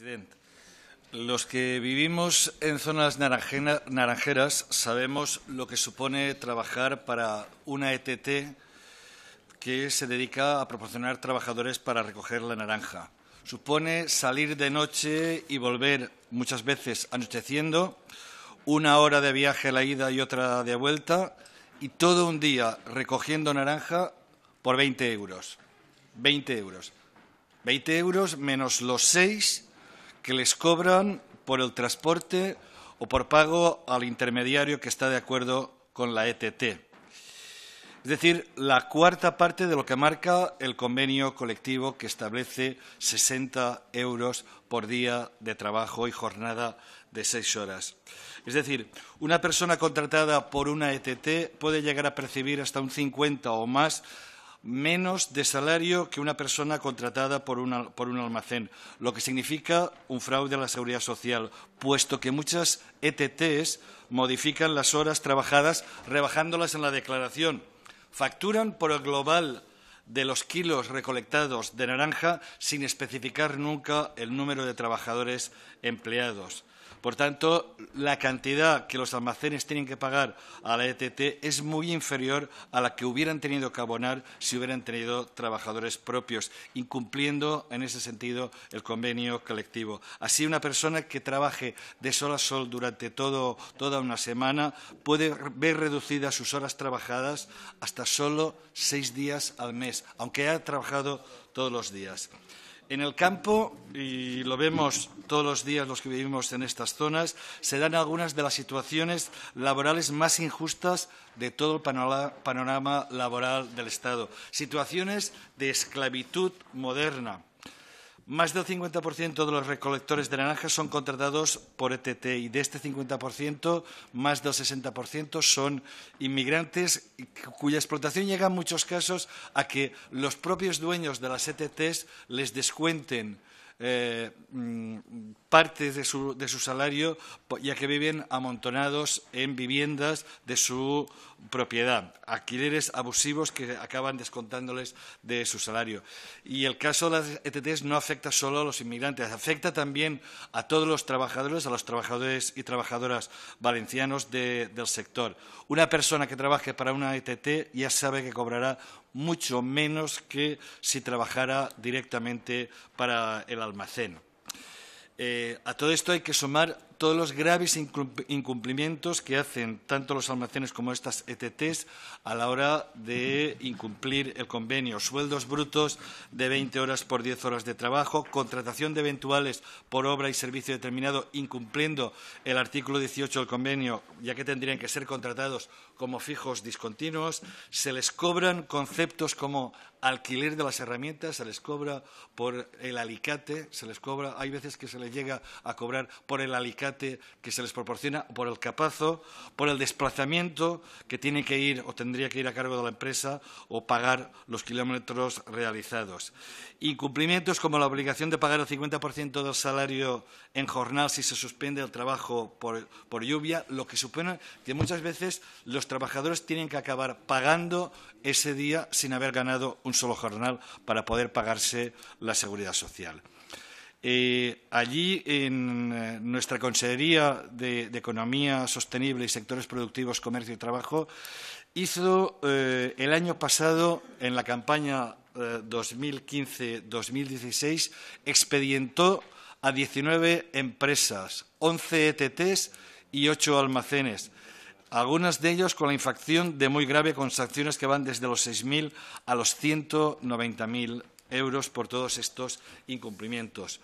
presidente. Los que vivimos en zonas naranjeras sabemos lo que supone trabajar para una ETT que se dedica a proporcionar trabajadores para recoger la naranja. Supone salir de noche y volver muchas veces anocheciendo, una hora de viaje a la ida y otra de vuelta, y todo un día recogiendo naranja por 20 euros. 20 euros. 20 euros menos los 6 que les cobran por el transporte o por pago al intermediario que está de acuerdo con la ETT. Es decir, la cuarta parte de lo que marca el convenio colectivo que establece 60 euros por día de trabajo y jornada de seis horas. Es decir, una persona contratada por una ETT puede llegar a percibir hasta un 50 o más menos de salario que una persona contratada por, un almacén, lo que significa un fraude a la seguridad social, puesto que muchas ETTs modifican las horas trabajadas rebajándolas en la declaración. Facturan por el global de los kilos recolectados de naranja sin especificar nunca el número de trabajadores empleados. Por tanto, la cantidad que los almacenes tienen que pagar a la ETT es muy inferior a la que hubieran tenido que abonar si hubieran tenido trabajadores propios, incumpliendo en ese sentido el convenio colectivo. Así, una persona que trabaje de sol a sol durante toda una semana puede ver reducidas sus horas trabajadas hasta solo seis días al mes aunque ha trabajado todos los días. En el campo, y lo vemos todos los días los que vivimos en estas zonas, se dan algunas de las situaciones laborales más injustas de todo el panorama laboral del Estado. Situaciones de esclavitud moderna más del 50% de los recolectores de naranjas son contratados por ETT y de este 50%, más del 60% son inmigrantes cuya explotación llega en muchos casos a que los propios dueños de las ETTs les descuenten eh, mm, parte de su, de su, salario, ya que viven amontonados en viviendas de su propiedad, alquileres abusivos que acaban descontándoles de su salario. Y el caso de las ETTs no afecta solo a los inmigrantes, afecta también a todos los trabajadores, a los trabajadores y trabajadoras valencianos del sector. Una persona que trabaje para una ETT ya sabe que cobrará mucho menos que si trabajara directamente para el almacén. Eh, a todo esto hay que sumar todos los graves incumplimientos que hacen tanto los almacenes como estas ETTs a la hora de incumplir el convenio. Sueldos brutos de 20 horas por 10 horas de trabajo, contratación de eventuales por obra y servicio determinado incumpliendo el artículo 18 del convenio, ya que tendrían que ser contratados como fijos discontinuos. Se les cobran conceptos como alquiler de las herramientas, se les cobra por el alicate, se les cobra, hay veces que se les llega a cobrar por el alicate que se les proporciona, por el capazo, por el desplazamiento que tiene que ir o tendría que ir a cargo de la empresa o pagar los kilómetros realizados. Incumplimientos como la obligación de pagar el 50% del salario en jornal si se suspende el trabajo por, por lluvia, lo que supone que muchas veces los trabajadores tienen que acabar pagando ese día sin haber ganado un solo jornal para poder pagarse la seguridad social. Eh, allí, en eh, nuestra Consejería de, Economía Sostenible y Sectores Productivos, Comercio y Trabajo, hizo eh, el año pasado, en la campaña 2015-2016, expedientó a 19 empresas, 11 ETTs y 8 almacenes algunas de ellas con la infracción de muy grave con sanciones que van desde los 6.000 a los 190.000 euros por todos estos incumplimientos.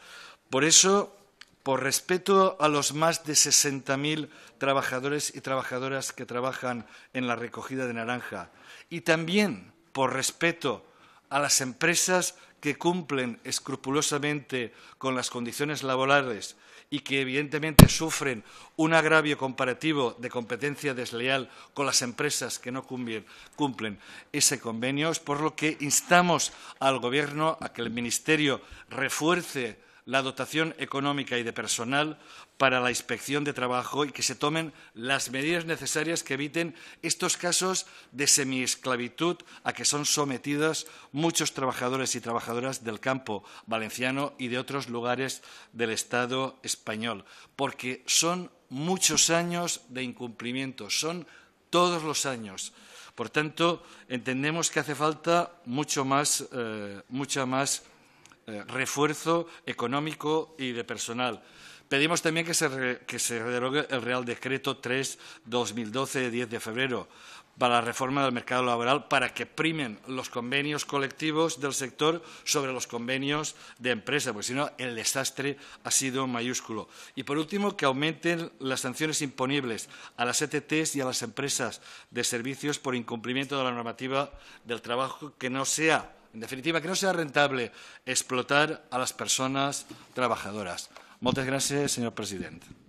Por eso, por respeto a los más de 60.000 trabajadores y trabajadoras que trabajan en la recogida de naranja y también por respeto a las empresas que cumplen escrupulosamente con las condiciones laborales y que evidentemente sufren un agravio comparativo de competencia desleal con las empresas que no cumplen, ese convenio, es por lo que instamos al Gobierno a que el Ministerio refuerce la dotación económica y de personal para la inspección de trabajo y que se tomen las medidas necesarias que eviten estos casos de semiesclavitud a que son sometidas muchos trabajadores y trabajadoras del campo valenciano y de otros lugares del Estado español, porque son muchos años de incumplimiento, son todos los años. Por tanto, entendemos que hace falta mucho más, eh, mucha más eh, refuerzo económico y de personal. Pedimos también que se, que se derogue el Real Decreto 3-2012 de 10 de febrero para la reforma del mercado laboral para que primen los convenios colectivos del sector sobre los convenios de empresa, porque si no el desastre ha sido mayúsculo. Y por último, que aumenten las sanciones imponibles a las ETTs y a las empresas de servicios por incumplimiento de la normativa del trabajo que no sea en definitiva, que no sea rentable explotar a las personas trabajadoras. Muchas gracias, señor presidente.